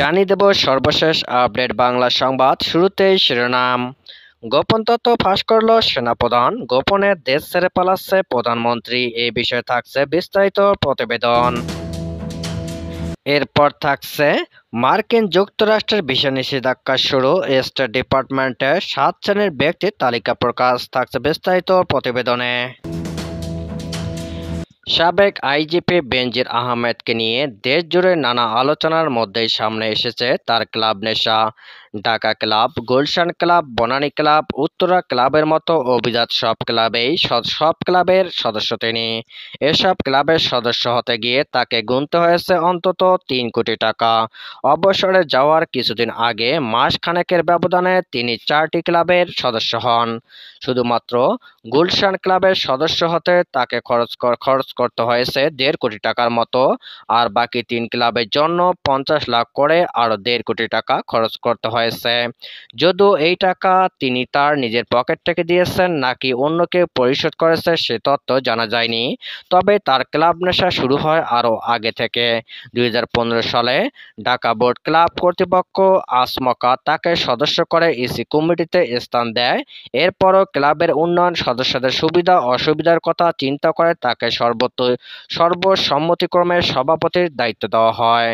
জানিয়ে দেব সর্বশেষ আপডেট বাংলা সংবাদ শুরুতেই শিরোনাম গোপন তথ্য ফাঁস করল সেনাপ্রধান গোপনে দেশ ছেড়ে পালাচ্ছে প্রধানমন্ত্রী এ বিষয়ে থাকছে বিস্তারিত প্রতিবেদন এরপর থাকছে মার্কিন যুক্তরাষ্ট্রের ভিসা নিষেধাজ্ঞা শুরু স্টেট ডিপার্টমেন্টের সাত শ্রেণীর ব্যক্তির তালিকা প্রকাশ থাকছে বিস্তারিত প্রতিবেদনে সাবেক আইজিপি বেনজির আহমেদকে নিয়ে দেশজুড়ে নানা আলোচনার মধ্যেই সামনে এসেছে তার ক্লাব নেশা Dhaka club Gulshan club Banani club Uttara ক্লাবের মতো অভিজাত সব ক্লাবেই সব ক্লাবের সদস্য তিনি এসব ক্লাবের সদস্য হতে গিয়ে তাকে গুনতে হয়েছে অন্তত তিন কোটি টাকা অবসরে যাওয়ার কিছুদিন আগে মাস খানেকের ব্যবধানে তিনি চারটি ক্লাবের সদস্য হন শুধুমাত্র গুলশান ক্লাবের সদস্য হতে তাকে খরচ খরচ করতে হয়েছে দেড় কোটি টাকার মতো আর বাকি তিন ক্লাবের জন্য পঞ্চাশ লাখ করে আরও দেড় কোটি টাকা খরচ করতে হয় হয়েছে যদিও এই টাকা তিনি তার নিজের পকেট থেকে দিয়েছেন নাকি অন্যকে পরিশোধ করেছে সে তথ্য জানা যায়নি তবে তার ক্লাব নেশা শুরু হয় আরও আগে থেকে দুই সালে ঢাকা বোর্ড ক্লাব কর্তৃপক্ষ আসমকা তাকে সদস্য করে ইসি কমিটিতে স্থান দেয় এরপরও ক্লাবের উন্নয়ন সদস্যদের সুবিধা অসুবিধার কথা চিন্তা করে তাকে সর্বত সর্বসম্মতিক্রমে সভাপতির দায়িত্ব দেওয়া হয়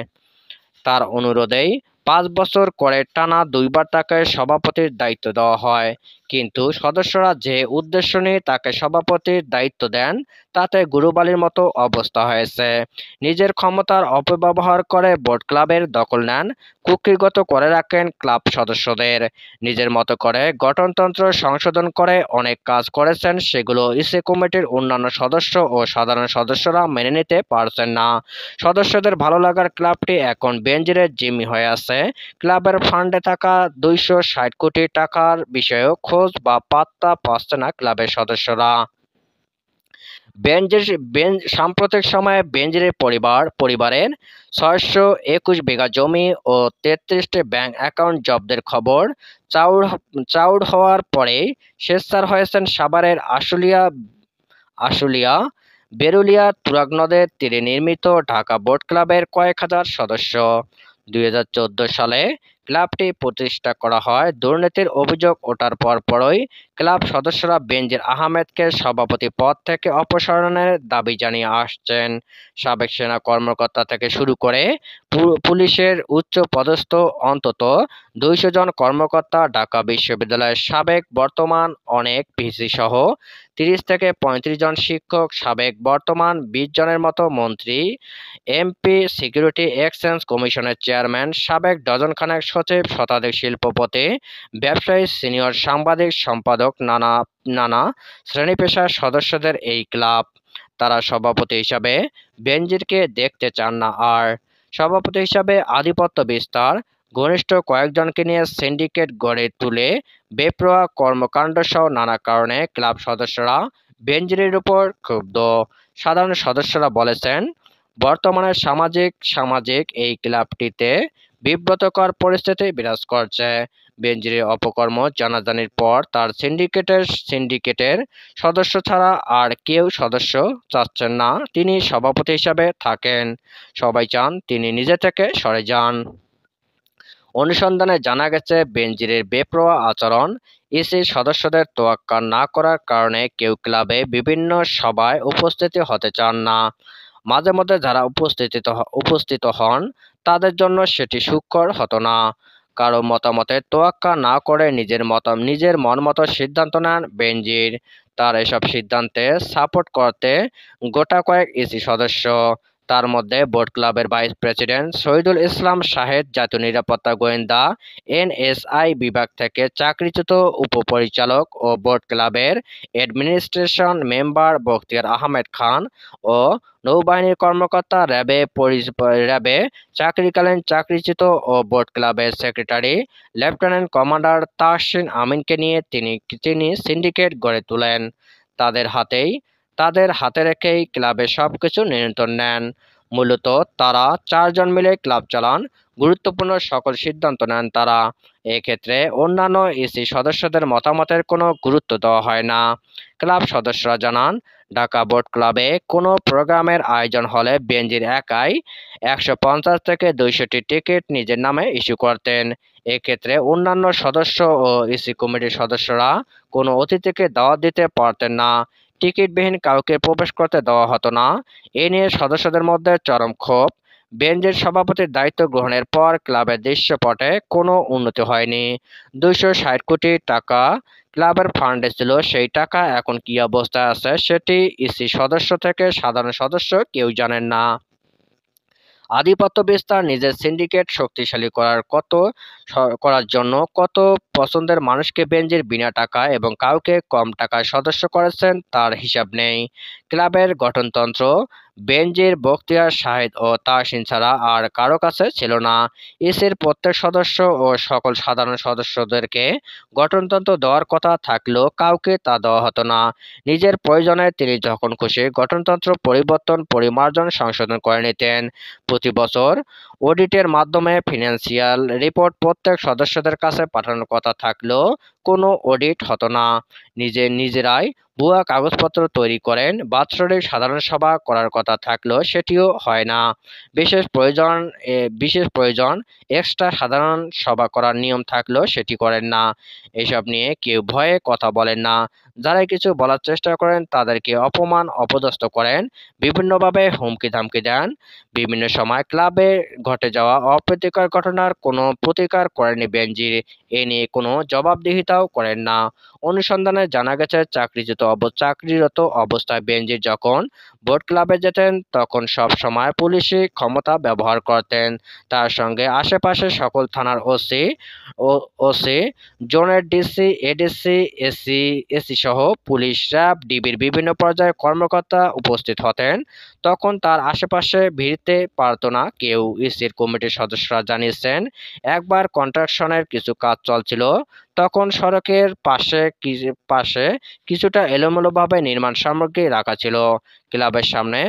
তার অনুরোধেই পাঁচ বছর করে টানা দুইবার তাকে সভাপতির দায়িত্ব দেওয়া হয় কিন্তু সদস্যরা যে উদ্দেশ্য নিয়ে তাকে সভাপতির দায়িত্ব দেন তাতে গুরুবালির মতো অবস্থা হয়েছে নিজের ক্ষমতার অপব্যবহার করে বোর্ড ক্লাবের দখল নেন কুকিগত করে রাখেন ক্লাব সদস্যদের নিজের মতো করে গঠনতন্ত্র সংশোধন করে অনেক কাজ করেছেন সেগুলো ইসে কমিটির অন্যান্য সদস্য ও সাধারণ সদস্যরা মেনে নিতে পারছেন না সদস্যদের ভালো লাগার ক্লাবটি এখন বেঞ্জিরে জিমি হয়ে আছে ক্লাবের ফান্ডে থাকা দুইশো কোটি টাকার বিষয়েও খোঁজ বা পাত্তা পাচ্ছে না ক্লাবের সদস্যরা বেঞ্জের বেঞ্জ সাম্প্রতিক সময়ে বেঞ্জের পরিবার পরিবারের ছয়শো একুশ বিঘা জমি ও তেত্রিশটি ব্যাংক অ্যাকাউন্ট জব্দের খবর চাউড় চাউড় হওয়ার পরে শেষার হয়েছেন সাভারের আশুলিয়া আশুলিয়া বেরুলিয়া তুরাগ নদের তীরে নির্মিত ঢাকা বোট ক্লাবের কয়েক হাজার সদস্য দুই সালে ক্লাবটি প্রতিষ্ঠা করা হয় দুর্নীতির অভিযোগ ওঠার পর পরই ক্লাব সদস্যরা বেনজির আহমেদকে সভাপতি পদ থেকে অপসারণের দাবি জানিয়ে আসছেন সাবেক সেনা কর্মকর্তা থেকে শুরু করে পুলিশের উচ্চ পদস্থ অন্তত দুইশো জন কর্মকর্তা ঢাকা বিশ্ববিদ্যালয়ের সাবেক বর্তমান অনেক পিসি সহ তিরিশ থেকে পঁয়ত্রিশ জন শিক্ষক সাবেক বর্তমান বিশ জনের মতো মন্ত্রী এমপি সিকিউরিটি এক্সচেঞ্জ কমিশনের চেয়ারম্যান সাবেক ডজনখানেক সচিব শতাধিক শিল্পপতি ব্যবসায়ী সিনিয়র সাংবাদিক সম্পাদক নানা নানা শ্রেণী পেশার সদস্যদের এই ক্লাব তারা সভাপতি হিসাবে বেনজিরকে দেখতে চান না আর সভাপতি হিসাবে আধিপত্য বিস্তার ঘনিষ্ঠ কয়েকজনকে নিয়ে সিন্ডিকেট গড়ে তুলে বেপরোয়া কর্মকাণ্ডসহ নানা কারণে ক্লাব সদস্যরা বেঞ্জরির উপর ক্ষুব্ধ সাধারণ সদস্যরা বলেছেন বর্তমানে সামাজিক সামাজিক এই ক্লাবটিতে বিব্রতকর পরিস্থিতি বিরাজ করছে বেঞ্জিরের অপকর্ম জানাজানির পর তার সিন্ডিকেটের সিন্ডিকেটের সদস্য ছাড়া আর কেউ সদস্য চাচ্ছেন না তিনি সভাপতি হিসাবে থাকেন সবাই চান তিনি নিজে থেকে সরে যান অনুসন্ধানে জানা গেছে বেনজিরের বেপরোয়া আচরণ ইসির সদস্যদের তোয়াক্কা না করার কারণে কেউ ক্লাবে বিভিন্ন সভায় উপস্থিতি হতে চান না মাঝে মধ্যে যারা উপস্থিত উপস্থিত হন তাদের জন্য সেটি সুখকর হতো না কারো মতামতে তোয়াক্কা না করে নিজের মত নিজের মন মতো সিদ্ধান্ত নেন বেনজির তার এসব সিদ্ধান্তে সাপোর্ট করতে গোটা কয়েক ইসি সদস্য তার মধ্যে বোর্ড ক্লাবের ভাইস প্রেসিডেন্ট শহীদুল ইসলাম শাহেদ জাতীয় নিরাপত্তা গোয়েন্দা এনএসআই বিভাগ থেকে চাকরিচ্যুত উপপরিচালক ও বোর্ড ক্লাবের অ্যাডমিনিস্ট্রেশন মেম্বার বখতিয়ার আহমেদ খান ও নৌবাহিনীর কর্মকর্তা র্যাবে র্যাবে চাকরিকালীন চাকরিচ্যুত ও বোর্ড ক্লাবের সেক্রেটারি লেফটেন্যান্ট কমান্ডার তাহসিন আমিনকে নিয়ে তিনি তিনি সিন্ডিকেট গড়ে তোলেন তাদের হাতেই তাদের হাতে রেখেই ক্লাবে সব কিছু নিয়ন্ত্রণ নেন মূলত তারা চারজন মিলে ক্লাব চালান গুরুত্বপূর্ণ সকল সিদ্ধান্ত নেন তারা এক্ষেত্রে অন্যান্য ইসি সদস্যদের মতামতের কোনো গুরুত্ব দেওয়া হয় না ক্লাব সদস্যরা জানান ঢাকা বোর্ড ক্লাবে কোনো প্রোগ্রামের আয়োজন হলে বেঞ্জির একাই একশো পঞ্চাশ থেকে দুইশোটি টিকিট নিজের নামে ইস্যু করতেন এক্ষেত্রে অন্যান্য সদস্য ও ইসি কমিটির সদস্যরা কোনো অতিথিকে দাওয়াত দিতে পারতেন না টিকিটবিহীন কাউকে প্রবেশ করতে দেওয়া হতো না এ নিয়ে সদস্যদের মধ্যে চরম ক্ষোভ বেঞ্জের সভাপতির দায়িত্ব গ্রহণের পর ক্লাবের দৃশ্যপটে কোনো উন্নতি হয়নি দুইশো ষাট কোটি টাকা ক্লাবের ফান্ডে ছিল সেই টাকা এখন কী অবস্থায় আছে সেটি ইসি সদস্য থেকে সাধারণ সদস্য কেউ জানেন না আধিপত্য বিস্তার নিজের সিন্ডিকেট শক্তিশালী করার কত করার জন্য কত পছন্দের মানুষকে বেঞ্জের বিনা টাকা এবং কাউকে কম টাকায় সদস্য করেছেন তার হিসাব নেই ক্লাবের গঠনতন্ত্র বেঞ্জের বক্তিয়ার শাহেদ ও তাহসিন ছাড়া আর কারো কাছে ছিল না এসের প্রত্যেক সদস্য ও সকল সাধারণ সদস্যদেরকে গঠনতন্ত্র দেওয়ার কথা থাকলেও কাউকে তা দেওয়া হতো না নিজের প্রয়োজনে তিনি যখন খুশি গঠনতন্ত্র পরিবর্তন পরিমার্জন সংশোধন করে নিতেন প্রতি বছর অডিটের মাধ্যমে ফিনান্সিয়াল রিপোর্ট প্রত্যেক সদস্যদের কাছে পাঠানোর কথা কথা থাকলো কোনো অডিট হতো না নিজে নিজেরাই ভুয়া কাগজপত্র তৈরি করেন বাৎসরিক সাধারণ সভা করার কথা থাকলেও সেটিও হয় না বিশেষ প্রয়োজন বিশেষ প্রয়োজন এক্সট্রা সাধারণ সভা করার নিয়ম থাকলেও সেটি করেন না এসব নিয়ে কেউ ভয়ে কথা বলেন না যারা কিছু বলার চেষ্টা করেন তাদেরকে অপমান অপদস্থ করেন বিভিন্নভাবে হুমকি ধামকি দেন বিভিন্ন সময় ক্লাবে ঘটে যাওয়া অপ্রীতিকর ঘটনার কোনো প্রতিকার করেনি বেঞ্জির এ নিয়ে কোনো জবাবদিহিতা করেন না অনুসন্ধানে জানা গেছে চাকরিচ্যুত চাকরিরত অবস্থায় বেঞ্জি যখন বোর্ড ক্লাবে যেতেন তখন সব সময় পুলিশি ক্ষমতা ব্যবহার করতেন তার সঙ্গে আশেপাশে সকল থানার ওসি ও ওসি জোনের ডিসি এডিসি এসি এসি সহ পুলিশ র্যাব ডিবির বিভিন্ন পর্যায়ে কর্মকর্তা উপস্থিত হতেন তখন তার আশেপাশে ভিড়তে পারত না কেউ ইসির e কমিটির সদস্যরা জানিয়েছেন একবার কন্ট্রাকশনের কিছু কাজ চলছিল তখন সড়কের পাশে পাশে কিছুটা এলোমেলোভাবে নির্মাণ সামগ্রী রাখা ছিল ক্লাবের সামনে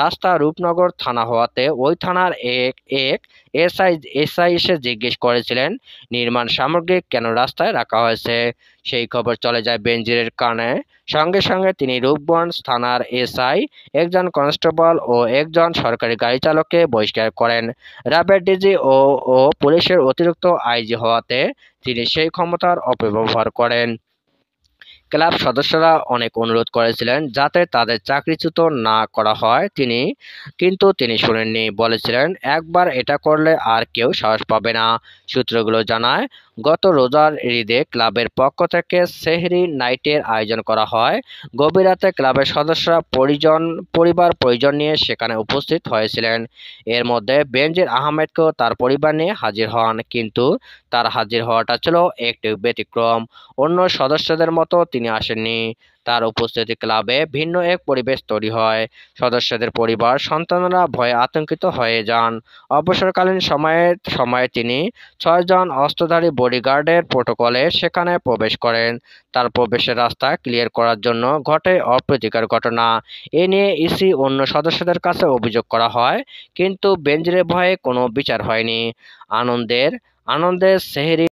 রাস্তা রূপনগর থানা হওয়াতে ওই থানার এক এক এসআই এসআই এসে জিজ্ঞেস করেছিলেন নির্মাণ সামগ্রী কেন রাস্তায় রাখা হয়েছে সেই খবর চলে যায় বেঞ্জিরের কানে সঙ্গে সঙ্গে তিনি রূপগঞ্জ থানার এসআই একজন কনস্টেবল ও একজন সরকারি গাড়ি চালককে বহিষ্কার করেন র্যাবের ডিজি ও ও পুলিশের অতিরিক্ত আইজি হওয়াতে তিনি সেই ক্ষমতার অপব্যবহার করেন ক্লাব সদস্যরা অনেক অনুরোধ করেছিলেন যাতে তাদের চাকরিচ্যুত না করা হয় তিনি কিন্তু তিনি শুনেননি বলেছিলেন একবার এটা করলে আর কেউ সাহস পাবে না সূত্রগুলো জানায় গত রোজার ঈদে ক্লাবের পক্ষ থেকে সেহরি নাইটের আয়োজন করা হয় গভীরাতে ক্লাবের সদস্যরা পরিজন পরিবার পরিজন নিয়ে সেখানে উপস্থিত হয়েছিলেন এর মধ্যে বেনজির আহমেদকেও তার পরিবার নিয়ে হাজির হন কিন্তু তার হাজির হওয়াটা ছিল একটি ব্যতিক্রম অন্য সদস্যদের মতো তিনি আসেননি তার উপস্থিতি ক্লাবে ভিন্ন এক পরিবেশ তৈরি হয় সদস্যদের পরিবার সন্তানরা ভয়ে আতঙ্কিত হয়ে যান অবসরকালীন সময়ে সময়ে তিনি ছয়জন অস্ত্রধারী বডিগার্ডের প্রোটোকলে সেখানে প্রবেশ করেন তার প্রবেশের রাস্তা ক্লিয়ার করার জন্য ঘটে অপ্রীতিকর ঘটনা এ নিয়ে ইসি অন্য সদস্যদের কাছে অভিযোগ করা হয় কিন্তু বেঞ্জের ভয়ে কোনো বিচার হয়নি আনন্দের আনন্দের সেহেরি